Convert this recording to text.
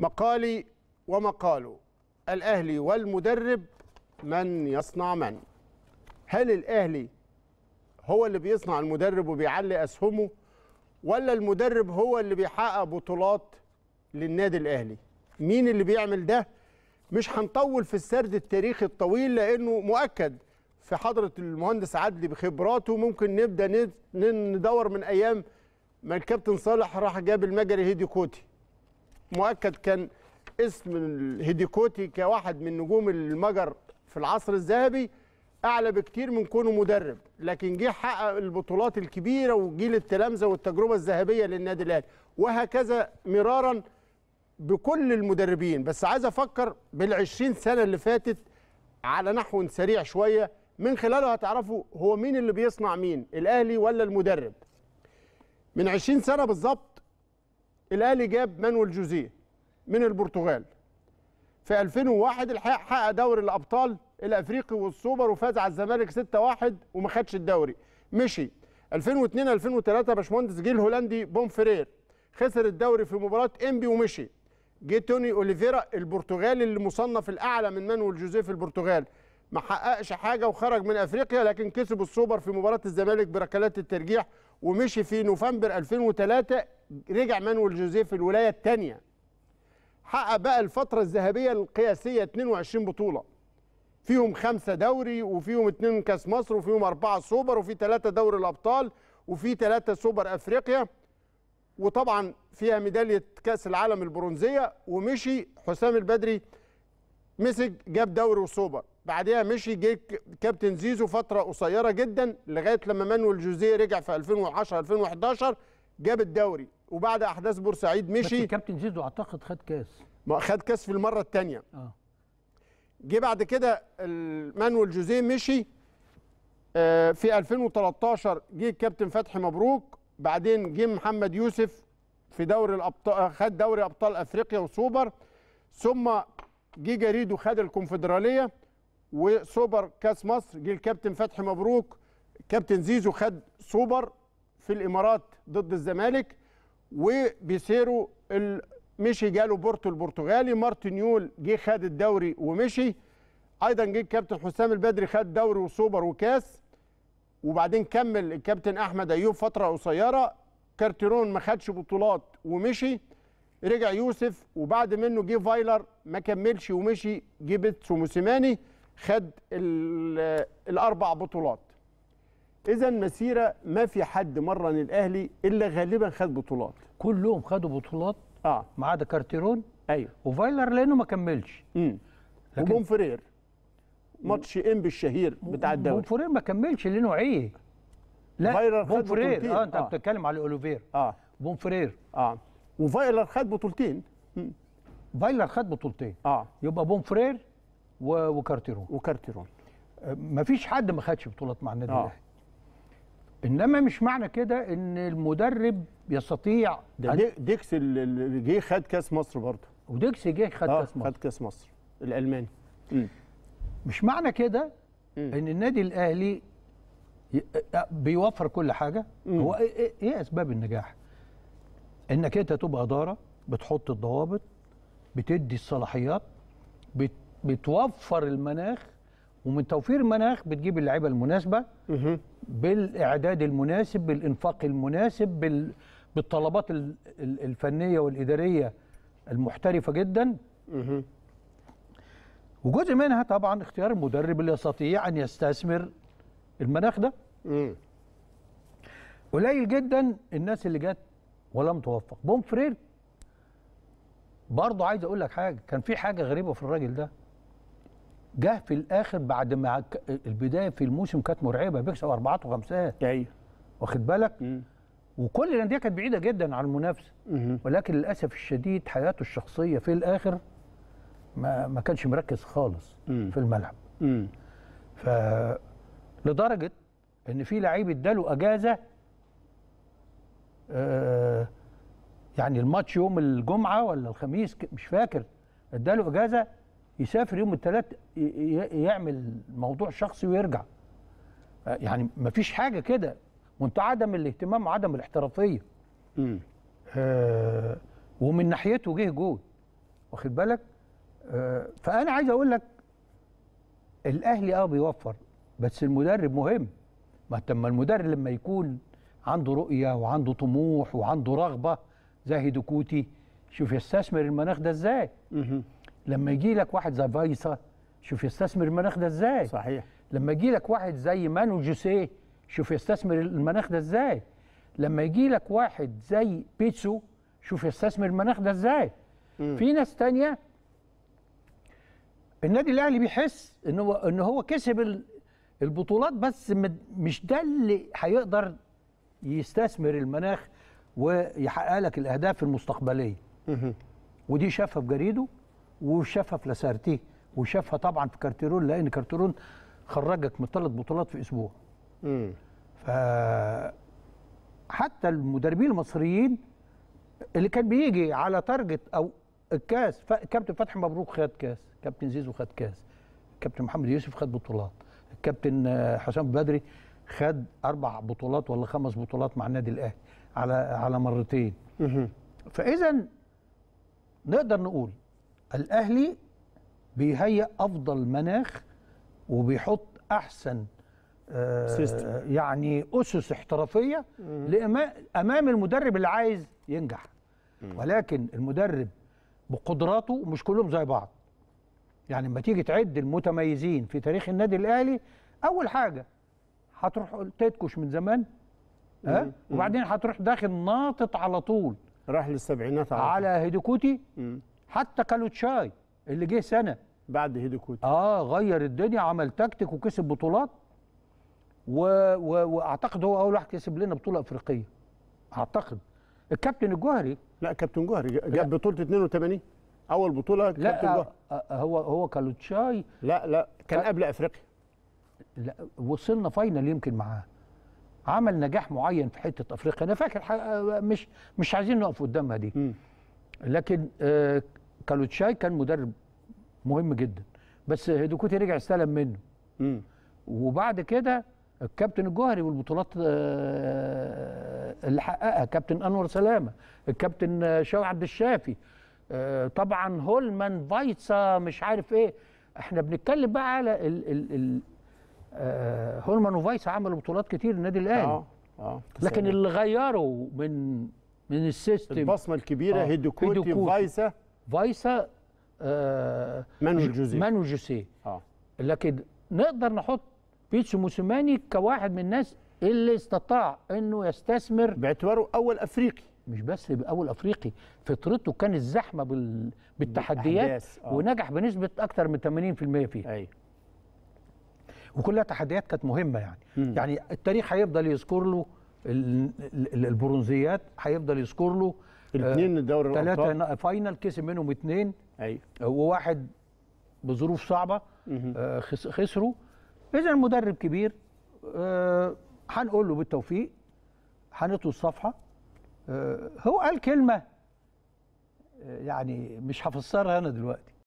مقالي ومقاله الأهلي والمدرب من يصنع من هل الأهلي هو اللي بيصنع المدرب وبيعلي أسهمه ولا المدرب هو اللي بيحقق بطولات للنادي الأهلي مين اللي بيعمل ده مش هنطول في السرد التاريخي الطويل لأنه مؤكد في حضرة المهندس عدلي بخبراته ممكن نبدأ ندور من أيام ما الكابتن صالح راح جاب المجري هيدي كوتي مؤكد كان اسم الهيديكوتي كواحد من نجوم المجر في العصر الذهبي اعلى بكتير من كونه مدرب لكن جه حقق البطولات الكبيره وجيل التلامذه والتجربه الذهبيه للنادي الاهلي وهكذا مرارا بكل المدربين بس عايز افكر بال20 سنه اللي فاتت على نحو سريع شويه من خلاله هتعرفوا هو مين اللي بيصنع مين الاهلي ولا المدرب من 20 سنه بالظبط الاهلي جاب مانويل جوزيه من البرتغال في 2001 الحقيقه حقق دوري الابطال الافريقي والسوبر وفاز على الزمالك 6-1 وما خدش الدوري مشي 2002 2003 باشمهندس جه الهولندي بوم فرير خسر الدوري في مباراه انبي ومشي جه توني اوليفيرا البرتغالي اللي مصنف الاعلى من مانويل جوزيه في البرتغال ما حققش حاجه وخرج من افريقيا لكن كسب السوبر في مباراه الزمالك بركلات الترجيح ومشي في نوفمبر 2003 رجع مانويل جوزيف الولايه الثانيه حقق بقى الفتره الذهبيه القياسيه 22 بطوله فيهم خمسة دوري وفيهم اثنين كاس مصر وفيهم أربعة سوبر وفي ثلاثة دوري الأبطال وفي ثلاثة سوبر أفريقيا وطبعا فيها ميدالية كأس العالم البرونزية ومشي حسام البدري مسك جاب دوري وسوبر بعدها مشي جه كابتن زيزو فتره قصيره جدا لغايه لما مانويل جوزيه رجع في 2010 2011 جاب الدوري وبعد احداث بورسعيد مشي بس كابتن زيزو اعتقد خد كاس ما خد كاس في المره الثانيه اه جه بعد كده مانويل جوزيه مشي آه في 2013 جه الكابتن فتحي مبروك بعدين جه محمد يوسف في دوري الابطال آه، خد دوري ابطال افريقيا وسوبر ثم جه جريدو خد الكونفدراليه وسوبر كاس مصر جه الكابتن فتحي مبروك كابتن زيزو خد سوبر في الامارات ضد الزمالك وبيسيرو مشي جاله بورتو البرتغالي مارتينيول جه خد الدوري ومشي ايضا جه الكابتن حسام البدري خد دوري وسوبر وكاس وبعدين كمل الكابتن احمد ايوب فتره قصيره كارتيرون ما خدش بطولات ومشي رجع يوسف وبعد منه جه فايلر ما كملش ومشي جه بيتسو موسيماني خد الاربع بطولات اذا مسيره ما في حد مرن الاهلي الا غالبا خد بطولات كلهم خدوا بطولات اه ما عدا كارتيرون ايوه وفايلر لانه ما كملش امم لكن... وبومفرير ماتش انبي الشهير بتاع الدوري بونفرير ما كملش لانه عيه لا بونفرير اه انت آه. بتتكلم على اولوفير اه بونفرير اه وفايلر خد بطولتين فايلر خد بطولتين اه يبقى بونفرير وكارتيرون وكارتيرون أه، ما فيش حد ما خدش بطولات مع النادي آه. الاهلي انما مش معنى كده ان المدرب يستطيع ده أن... ديكس اللي جه خد كاس مصر برضه وديكس جه خد آه كاس مصر خد كاس مصر الالماني م. مش معنى كده ان النادي الاهلي بيوفر كل حاجه م. هو إيه-, إيه-, ايه اسباب النجاح انك انت تبقى اداره بتحط الضوابط بتدي الصلاحيات بت بتوفر المناخ ومن توفير المناخ بتجيب اللعيبه المناسبه بالاعداد المناسب بالانفاق المناسب بال... بالطلبات الفنيه والاداريه المحترفه جدا وجزء منها طبعا اختيار المدرب اللي يستطيع ان يستثمر المناخ ده قليل جدا الناس اللي جت ولم توفق بومفرير برضه عايز اقول لك حاجه كان في حاجه غريبه في الراجل ده جه في الاخر بعد ما البدايه في الموسم كانت مرعبه بيكسب اربعات وخمسات ايوه واخد بالك؟ مم. وكل الانديه كانت بعيده جدا عن المنافسه ولكن للاسف الشديد حياته الشخصيه في الاخر ما ما كانش مركز خالص مم. في الملعب مم. ف لدرجه ان في لعيب اداله اجازه آه يعني الماتش يوم الجمعه ولا الخميس مش فاكر اداله اجازه يسافر يوم الثلاث يعمل موضوع شخصي ويرجع آه، يعني مفيش حاجه كده وانت عدم الاهتمام وعدم الاحترافيه آه ومن ناحيته جه جول واخد بالك آه فانا عايز اقول لك الاهلي اه بيوفر بس المدرب مهم ما تم المدرب لما يكون عنده رؤيه وعنده طموح وعنده رغبه زي هيدوكوتي شوف يستثمر المناخ ده ازاي لما يجي لك واحد زي فايسا شوف يستثمر المناخ ده ازاي صحيح لما يجي لك واحد زي مانو جوسيه شوف يستثمر المناخ ده ازاي لما يجي لك واحد زي بيتسو شوف يستثمر المناخ ده ازاي في ناس تانية النادي الاهلي بيحس ان هو ان هو كسب البطولات بس مش ده اللي هيقدر يستثمر المناخ ويحقق لك الاهداف المستقبليه ودي شافها في جريده وشافها في لاسارتي وشافها طبعا في كارتيرون لان كارتيرون خرجك من ثلاث بطولات في اسبوع امم ف حتى المدربين المصريين اللي كان بيجي على تارجت او الكاس كابتن فتحي مبروك خد كاس كابتن زيزو خد كاس كابتن محمد يوسف خد بطولات الكابتن حسام بدري خد اربع بطولات ولا خمس بطولات مع النادي الاهلي على على مرتين فاذا نقدر نقول الاهلي بيهيئ افضل مناخ وبيحط احسن سيستم. آه، يعني اسس احترافيه امام المدرب اللي عايز ينجح ولكن المدرب بقدراته مش كلهم زي بعض يعني لما تيجي تعد المتميزين في تاريخ النادي الاهلي اول حاجه هتروح تتكش من زمان ها أه؟ وبعدين هتروح داخل ناطط على طول راح للسبعينات على على حتى كالوتشاي اللي جه سنه بعد هيديكوتا اه غير الدنيا عمل تكتيك وكسب بطولات و... و... واعتقد هو اول واحد كسب لنا بطوله افريقيه اعتقد الكابتن الجوهري لا كابتن جوهري جاب بطوله 82 اول بطوله لا كابتن جوهري آه، آه، هو هو كالوتشاي لا لا كان قبل افريقيا لا وصلنا فاينل يمكن معاه عمل نجاح معين في حته افريقيا انا فاكر آه، مش مش عايزين نقف قدامها دي م. لكن آه كالوتشاي كان مدرب مهم جدا بس هيدوكوتي رجع استلم منه م. وبعد كده الكابتن الجوهري والبطولات آه، اللي حققها كابتن انور سلامه الكابتن آه، شو عبد الشافي آه، طبعا هولمان فايتسا مش عارف ايه احنا بنتكلم بقى على ال ال ال هولمان وفايتسا عملوا بطولات كتير النادي الاهلي اه اه لكن اللي غيره من من السيستم البصمه الكبيره هيدوكوتي, هيدوكوتي فايسا آه مانو جوزيه مانو جوزيه اه لكن نقدر نحط بيتسو موسوماني كواحد من الناس اللي استطاع انه يستثمر باعتباره اول افريقي مش بس اول افريقي فطرته كانت زحمه بال... بالتحديات آه. ونجح بنسبه اكثر من 80% فيها ايوه وكلها تحديات كانت مهمه يعني م. يعني التاريخ هيفضل يذكر له البرونزيات هيفضل يذكر له الاثنين آه، دوري الابطال ثلاثه فاينل كسب منهم اثنين ايوه وواحد بظروف صعبه آه خسروا اذا مدرب كبير آه، هنقول آه له بالتوفيق هنطوي الصفحه آه هو قال كلمه آه، يعني مش هفسرها انا دلوقتي